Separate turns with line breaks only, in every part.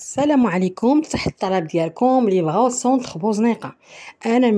السلام عليكم تحت الطلب ديالكم اللي بغاو سونطخ بوزنيقه انا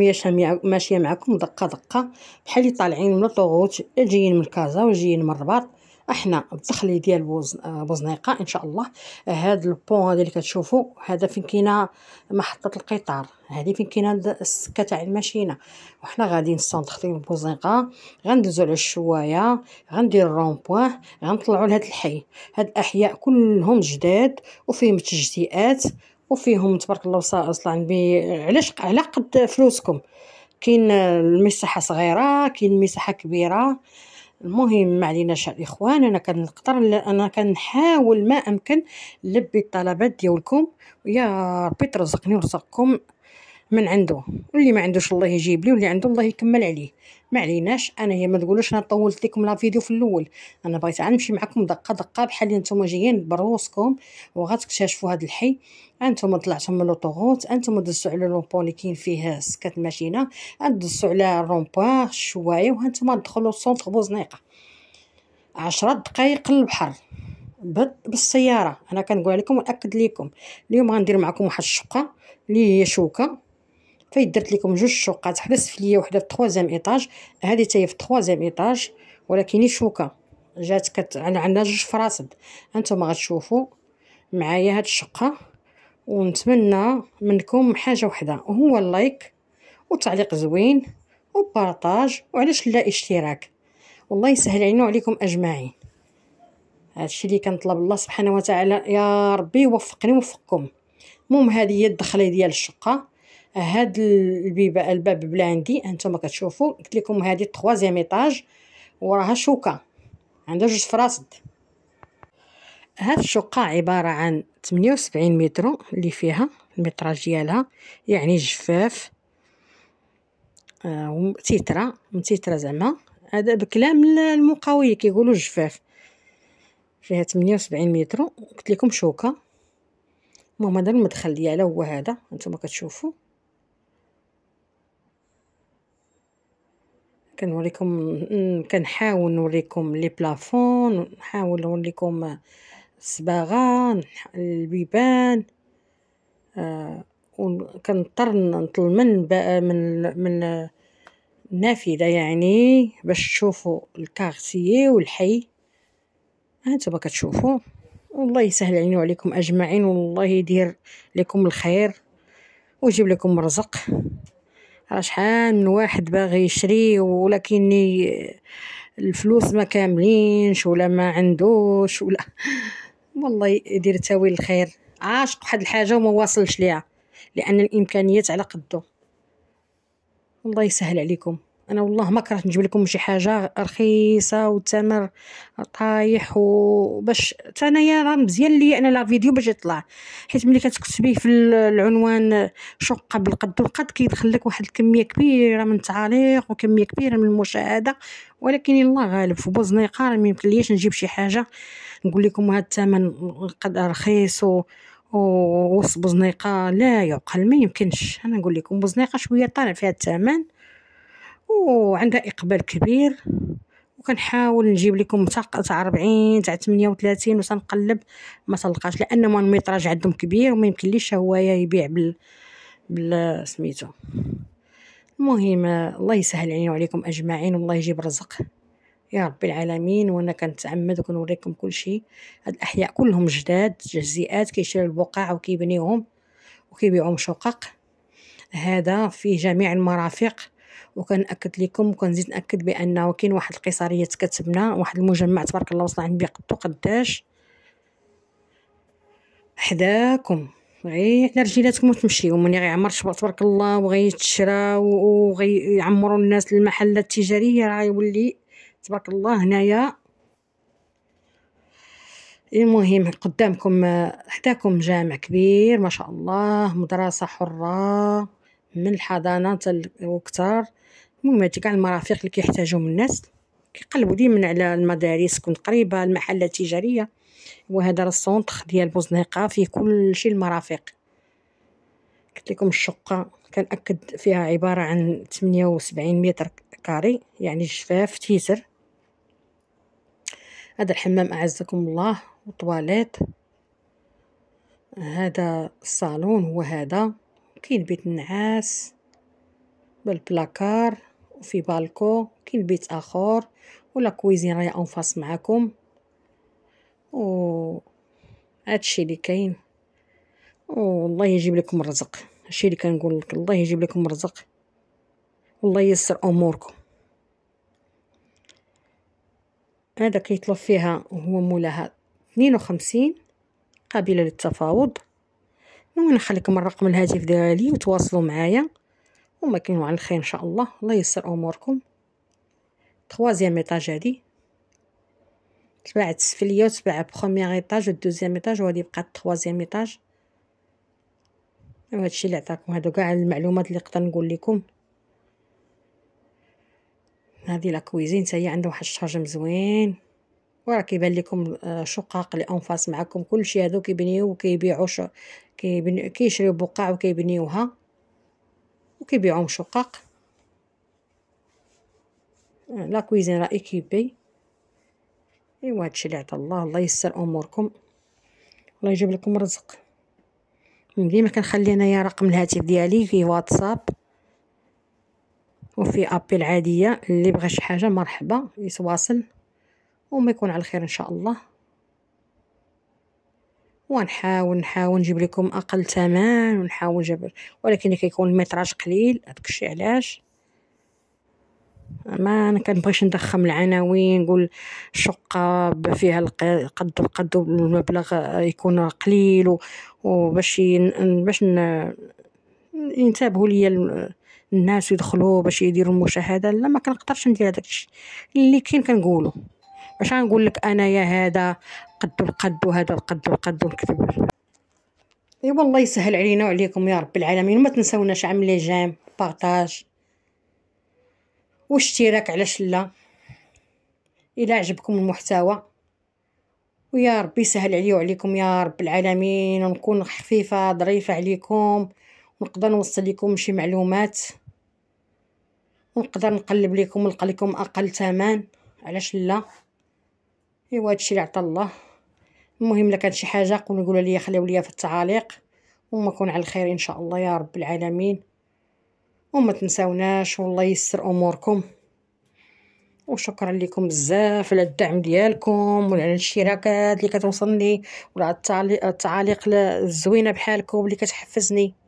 ماشيه معكم دقه دقه بحال اللي طالعين من طوغوت جايين من كازا وجايين من الرباط احنا الدخل ديال آه، بوزنيقه ان شاء الله آه، هاد البون هذا اللي كتشوفوا هذا فين كاينه محطه القطار هذه فين كاينه السكه تاع الماشينه وحنا غاديين سونطخطي بوزنيقه غندوزو على الشوايه غندير الرون غنطلعو غنطلعوا لهاد الحي هاد الاحياء كلهم جداد وفيهم تجزئات وفيهم تبارك الله وصلان بي علاش على قد فلوسكم كاين المساحه صغيره كاين مساحه كبيره المهم ما عليناش الاخوان انا كنقدر انا كنحاول ما امكن نلبي الطلبات ديالكم ويا ربي ترزقني ورزقكم من عنده واللي ما عندوش الله يجيب لي واللي عنده الله يكمل عليه ما عليناش انا هي ما تقولوش انا طولت لكم لا فيديو في الاول انا بغيت نمشي معكم دقه دقه بحال اللي نتوما جايين بروسكم وغتكتشفوا هذا الحي انتم طلعتم من لوطوغوت انتم دزتوا على لوبون اللي كاين فيه سكات الماكينه دزتوا على الرومبوار الشوايه وهانتوما تدخلوا للسونتر بوزنيقه عشرة دقائق للبحر بالسياره انا كنقول لكم وناكد لكم اليوم غندير معكم واحد الشقه اللي هي شوكه فايت درت لكم جوج شقات حدا سفليه وحده في الثوازيام ايطاج هذه تاهي في الثوازيام ايطاج ولكن شوكه جات كت عندنا جوج فراصد انتم غتشوفوا معايا هاد الشقه ونتمنى منكم حاجه وحده وهو اللايك وتعليق زوين وبارطاج وعلاش لا اشتراك والله يسهل عينو عليكم اجمعين هادشي اللي كنطلب الله سبحانه وتعالى يا ربي يوفقني ويوفقكم المهم هذه هي الدخله ديال الشقه هاد البيب الباب بلاندي هانتوما كتشوفوا قلت لكم هادي التخوازيام ايطاج وراها شوكه عندها جوج فراسد هاد الشقة عبارة عن 78 متر اللي فيها المتراج ديالها يعني جفاف آه تيترا تيترا زعما هذا بكلام المقاوية كيقولوا جفاف فيها 78 متر قلت لكم شوكة المهم هذا المدخل ديالها هو هذا هانتوما كتشوفوا كنوريكم كنحاول نوريكم لي بلافون نحاول نوريكم الصباغه البيبان آه، وكنضطر نطل من من من النافذه يعني باش تشوفوا الكارتيه والحي هانتوما آه، كتشوفوا والله يسهل عينو يعني عليكم اجمعين والله يدير لكم الخير ويجيب لكم رزق راه شحال من واحد باغي يشري ولكن الفلوس ما كاملينش ولا ما عندوش ولا والله يدير تاويل الخير عاشق واحد الحاجه وما واصلش ليها لان الامكانيات على قدو الله يسهل عليكم انا والله ما كرهت نجيب لكم شي حاجه رخيصه والثمن طايح وباش حتى انايا راه مزيان ليا انا لا فيديو باش يطلع حيت ملي كتكتبيه في العنوان شقه بالقد والقد كيدخل لك واحد الكميه كبيره من التعاليق وكميه كبيره من المشاهده ولكن الله غالب في بوزنيقه راه ميمكنلياش نجيب شي حاجه نقول لكم هاد الثمن قد رخيص و وسط بوزنيقه لا يعقل ما يمكنش انا نقول لكم بوزنيقه شويه طالع فيها الثمن وعندها اقبال كبير وكنحاول نجيب لكم تاع 40 تاع 38 وتنقلب ما تلقاش لان الميطراج عندهم كبير وما يمكنليش هوايا يبيع بال بال سميتو المهم الله يسهل علينا وعليكم اجمعين والله يجيب رزق يا رب العالمين وانا كنتعمد وكنوريكم كل شيء هاد الاحياء كلهم جداد جزيئات كيشريو البقع وكيبنيوهم وكيبيعوهم شقق هذا فيه جميع المرافق وكنأكد لكم وكنزيد نأكد بأنه كاين واحد القيصرية كتبنا واحد المجمع تبارك الله وصل عندي قدو قداش حداكم غير على رجيلاتكم وتمشيو ملي غيعمر تبارك الله وغيتشرى وغيعمرو الناس المحلات التجاريه راه يولي تبارك الله هنايا المهم قدامكم حداكم جامع كبير ما شاء الله مدرسه حره من الحضانه حتى وكتار المهم هادشي كاع المرافق اللي كيحتاجهم الناس كيقلبوا ديما على المدارس كون قريبه المحل التجاريه وهذا راه السونتر ديال بوزنيقه فيه كلشي المرافق قلت لكم الشقه كنأكد فيها عباره عن 78 متر كاري يعني شفاف تيسر هذا الحمام اعزكم الله وطواليت هذا الصالون هو هذا كاين بيت النعاس بالبلاكار وفي بالكو كاين بيت اخر ولا كويزين راهي انفاس معاكم و هادشي اللي كاين والله يجيب لكم الرزق هادشي اللي كنقول لك الله يجيب لكم الرزق والله ييسر اموركم هذا كيطلب فيها هو مولاها 52 قابلة للتفاوض ونخليكم لكم الرقم الهاتف ديالي وتواصلوا معايا وما كاينو على الخير ان شاء الله الله ييسر اموركم ثوازيام ايطاج هادي تباع السفليه وتباع بروميير ايطاج والدوزيام ايطاج وغادي يبقى التخوازيام ايطاج وهادشي اللي عطاكم هادو كاع المعلومات اللي نقدر نقول لكم هذه لا كويزين حتى هي عندها واحد الشارج مزوين وراه كيبان لكم آه، شقق انفاس معكم كلشي هادو كيبنيو وكيبيعوا كيشريو بقع وكيبنيوها وكيبيعوهم شقق آه، لا كويزين راه ايكيبي ايوا هادشي اللي عطا الله الله يسر اموركم الله يجيب لكم رزق ديما كنخلي انايا رقم الهاتف ديالي في واتساب وفي ابي العاديه اللي بغى شي حاجه مرحبا يتواصل وما يكون على خير إن شاء الله ونحاول نحاول نجيب لكم أقل ثمن ونحاول جبر ولكن كيكون المتراج قليل هذاك الشيء علاش ما انا كنبغيش ندخم العناوين نقول شقه فيها القد القد والمبلغ يكون قليل وباش باش ينتبهوا ليا الناس يدخلوا باش يديروا المشاهده لا ما كنقدرش ندير هذاك الشيء اللي كاين كنقولو اش نقول لك يا هذا قد القد وهذا القد القد والكذب اي والله يسهل علينا وعليكم يا رب العالمين ما تنساوناش عمل لي جيم بارطاج واشتراك علاش لا الى عجبكم المحتوى ويا ربي يسهل عليا وعليكم يا رب العالمين ونكون خفيفه ظريفه عليكم ونقدر نوصل لكم شي معلومات ونقدر نقلب لكم ونلقى لكم اقل ثمن علاش لا ايوا هادشي اللي عطا الله المهم الا كانت شي حاجه قولوا قولوا لي خليو لي في التعاليق وما كون على الخير ان شاء الله يا رب العالمين وما تنساوناش والله يسر اموركم وشكرا لكم بزاف على الدعم ديالكم وعلى الاشتراكات اللي كتوصلني وعلى التعليق الزوينه بحالكم اللي كتحفزني